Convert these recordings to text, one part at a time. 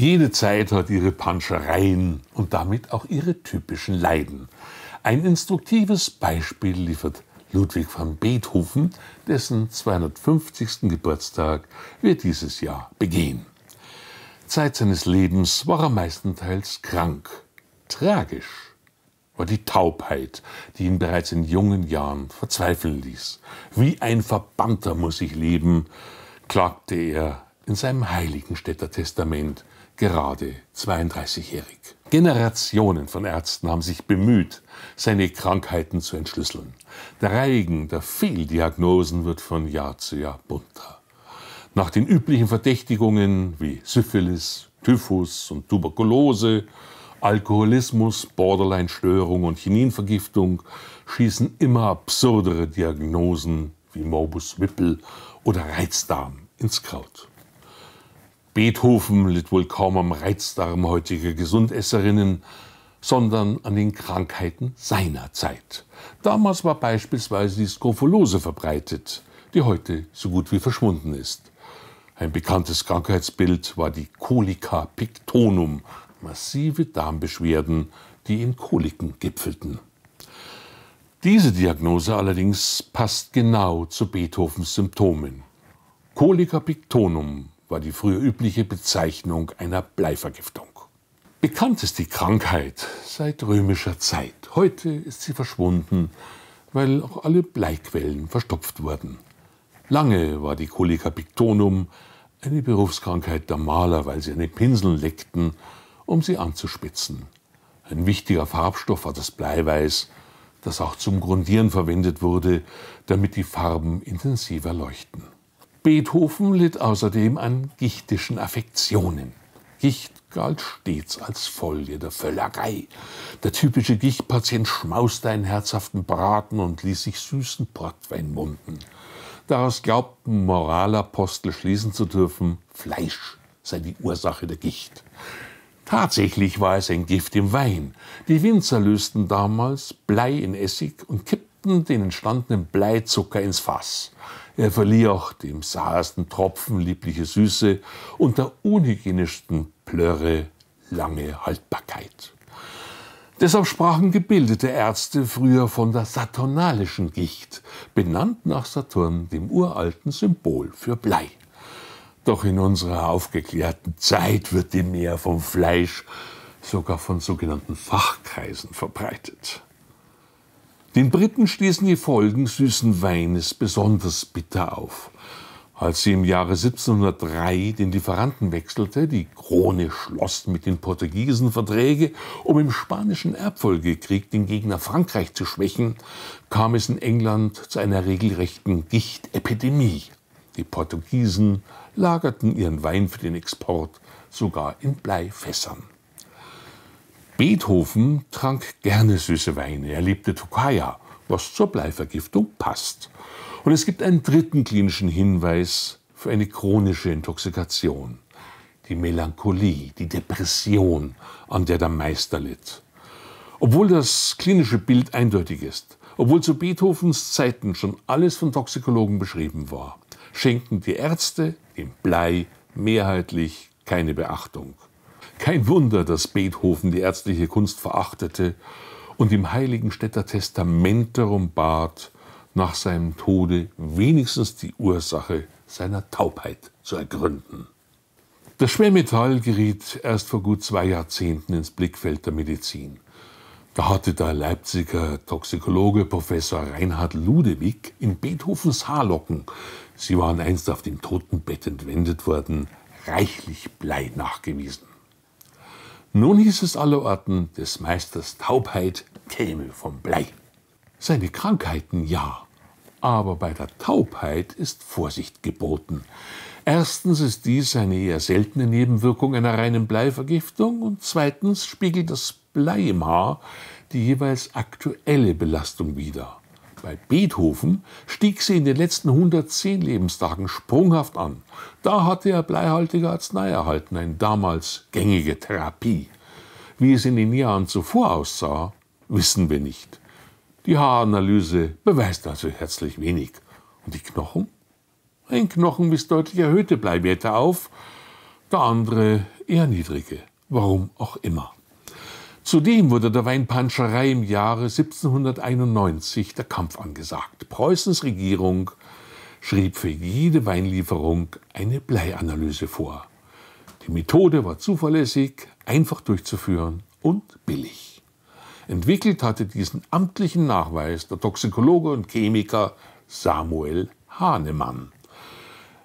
Jede Zeit hat ihre Panschereien und damit auch ihre typischen Leiden. Ein instruktives Beispiel liefert Ludwig van Beethoven, dessen 250. Geburtstag wir dieses Jahr begehen. Zeit seines Lebens war er meistenteils krank. Tragisch war die Taubheit, die ihn bereits in jungen Jahren verzweifeln ließ. Wie ein Verbannter muss ich leben, klagte er in seinem Heiligenstädter Testament – gerade 32-jährig. Generationen von Ärzten haben sich bemüht, seine Krankheiten zu entschlüsseln. Der Reigen der Fehldiagnosen wird von Jahr zu Jahr bunter. Nach den üblichen Verdächtigungen wie Syphilis, Typhus und Tuberkulose, Alkoholismus, Borderline-Störung und Chininvergiftung schießen immer absurdere Diagnosen wie Morbus Whipple oder Reizdarm ins Kraut. Beethoven litt wohl kaum am Reizdarm heutiger Gesundesserinnen, sondern an den Krankheiten seiner Zeit. Damals war beispielsweise die Skrophulose verbreitet, die heute so gut wie verschwunden ist. Ein bekanntes Krankheitsbild war die Colica pictonum, massive Darmbeschwerden, die in Koliken gipfelten. Diese Diagnose allerdings passt genau zu Beethovens Symptomen. Colica pictonum war die früher übliche Bezeichnung einer Bleivergiftung. Bekannt ist die Krankheit seit römischer Zeit. Heute ist sie verschwunden, weil auch alle Bleiquellen verstopft wurden. Lange war die Colica pictonum eine Berufskrankheit der Maler, weil sie eine den Pinseln leckten, um sie anzuspitzen. Ein wichtiger Farbstoff war das Bleiweiß, das auch zum Grundieren verwendet wurde, damit die Farben intensiver leuchten. Beethoven litt außerdem an gichtischen Affektionen. Gicht galt stets als Folge der Völlerei. Der typische Gichtpatient schmauste einen herzhaften Braten und ließ sich süßen Portwein munden. Daraus glaubten Moralapostel schließen zu dürfen, Fleisch sei die Ursache der Gicht. Tatsächlich war es ein Gift im Wein. Die Winzer lösten damals Blei in Essig und kippten den entstandenen Bleizucker ins Fass. Er verlieh auch dem sauersten Tropfen liebliche Süße und der unhygienischsten Plörre lange Haltbarkeit. Deshalb sprachen gebildete Ärzte früher von der saturnalischen Gicht, benannt nach Saturn, dem uralten Symbol für Blei. Doch in unserer aufgeklärten Zeit wird die Meer vom Fleisch sogar von sogenannten Fachkreisen verbreitet. Den Briten stießen die Folgen süßen Weines besonders bitter auf. Als sie im Jahre 1703 den Lieferanten wechselte, die Krone schloss mit den Portugiesen Verträge, um im spanischen Erbfolgekrieg den Gegner Frankreich zu schwächen, kam es in England zu einer regelrechten Gichtepidemie. Die Portugiesen lagerten ihren Wein für den Export sogar in Bleifässern. Beethoven trank gerne süße Weine. Er liebte Tokaja, was zur Bleivergiftung passt. Und es gibt einen dritten klinischen Hinweis für eine chronische Intoxikation. Die Melancholie, die Depression, an der der Meister litt. Obwohl das klinische Bild eindeutig ist, obwohl zu Beethovens Zeiten schon alles von Toxikologen beschrieben war, schenken die Ärzte dem Blei mehrheitlich keine Beachtung. Kein Wunder, dass Beethoven die ärztliche Kunst verachtete und im Heiligenstädter Testament darum bat, nach seinem Tode wenigstens die Ursache seiner Taubheit zu ergründen. Das Schwermetall geriet erst vor gut zwei Jahrzehnten ins Blickfeld der Medizin. Da hatte der Leipziger Toxikologe Professor Reinhard Ludewig in Beethovens Haarlocken, sie waren einst auf dem Totenbett entwendet worden, reichlich Blei nachgewiesen. Nun hieß es allerorten des Meisters Taubheit käme vom Blei. Seine Krankheiten ja, aber bei der Taubheit ist Vorsicht geboten. Erstens ist dies eine eher seltene Nebenwirkung einer reinen Bleivergiftung und zweitens spiegelt das Blei im Haar die jeweils aktuelle Belastung wider. Bei Beethoven stieg sie in den letzten 110 Lebenstagen sprunghaft an. Da hatte er bleihaltige Arznei erhalten, eine damals gängige Therapie. Wie es in den Jahren zuvor aussah, wissen wir nicht. Die Haaranalyse beweist also herzlich wenig. Und die Knochen? Ein Knochen wies deutlich erhöhte Bleiwerte auf, der andere eher niedrige. Warum auch immer. Zudem wurde der Weinpanscherei im Jahre 1791 der Kampf angesagt. Preußens Regierung schrieb für jede Weinlieferung eine Bleianalyse vor. Die Methode war zuverlässig, einfach durchzuführen und billig. Entwickelt hatte diesen amtlichen Nachweis der Toxikologe und Chemiker Samuel Hahnemann.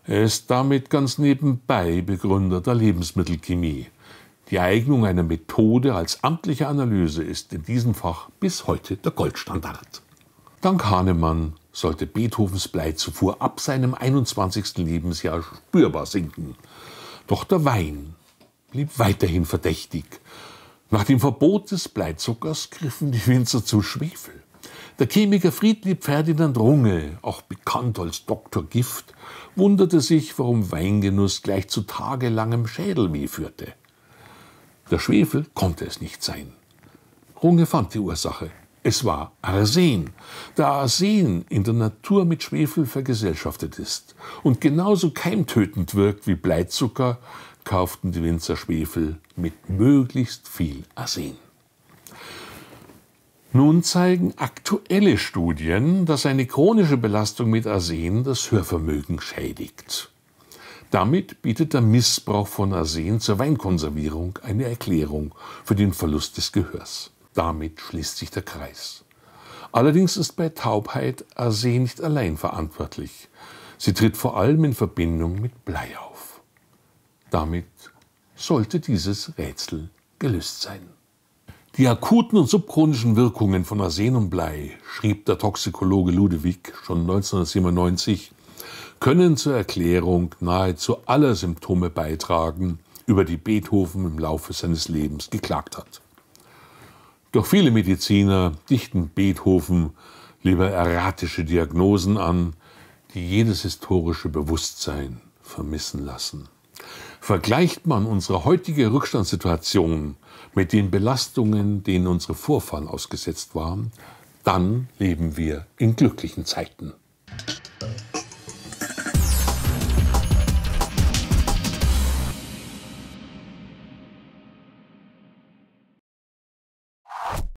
Er ist damit ganz nebenbei Begründer der Lebensmittelchemie. Die Eignung einer Methode als amtliche Analyse ist in diesem Fach bis heute der Goldstandard. Dank Hahnemann sollte Beethovens Bleizufuhr ab seinem 21. Lebensjahr spürbar sinken. Doch der Wein blieb weiterhin verdächtig. Nach dem Verbot des Bleizuckers griffen die Winzer zu Schwefel. Der Chemiker Friedlieb Ferdinand Runge, auch bekannt als Doktor Gift, wunderte sich, warum Weingenuss gleich zu tagelangem Schädelweh führte. Der Schwefel konnte es nicht sein. Runge fand die Ursache. Es war Arsen. Da Arsen in der Natur mit Schwefel vergesellschaftet ist und genauso keimtötend wirkt wie Bleizucker, kauften die Winzer Schwefel mit möglichst viel Arsen. Nun zeigen aktuelle Studien, dass eine chronische Belastung mit Arsen das Hörvermögen schädigt. Damit bietet der Missbrauch von Arsen zur Weinkonservierung eine Erklärung für den Verlust des Gehörs. Damit schließt sich der Kreis. Allerdings ist bei Taubheit Arsen nicht allein verantwortlich. Sie tritt vor allem in Verbindung mit Blei auf. Damit sollte dieses Rätsel gelöst sein. Die akuten und subchronischen Wirkungen von Arsen und Blei schrieb der Toxikologe Ludewig schon 1997 können zur Erklärung nahezu aller Symptome beitragen, über die Beethoven im Laufe seines Lebens geklagt hat. Doch viele Mediziner dichten Beethoven lieber erratische Diagnosen an, die jedes historische Bewusstsein vermissen lassen. Vergleicht man unsere heutige Rückstandssituation mit den Belastungen, denen unsere Vorfahren ausgesetzt waren, dann leben wir in glücklichen Zeiten.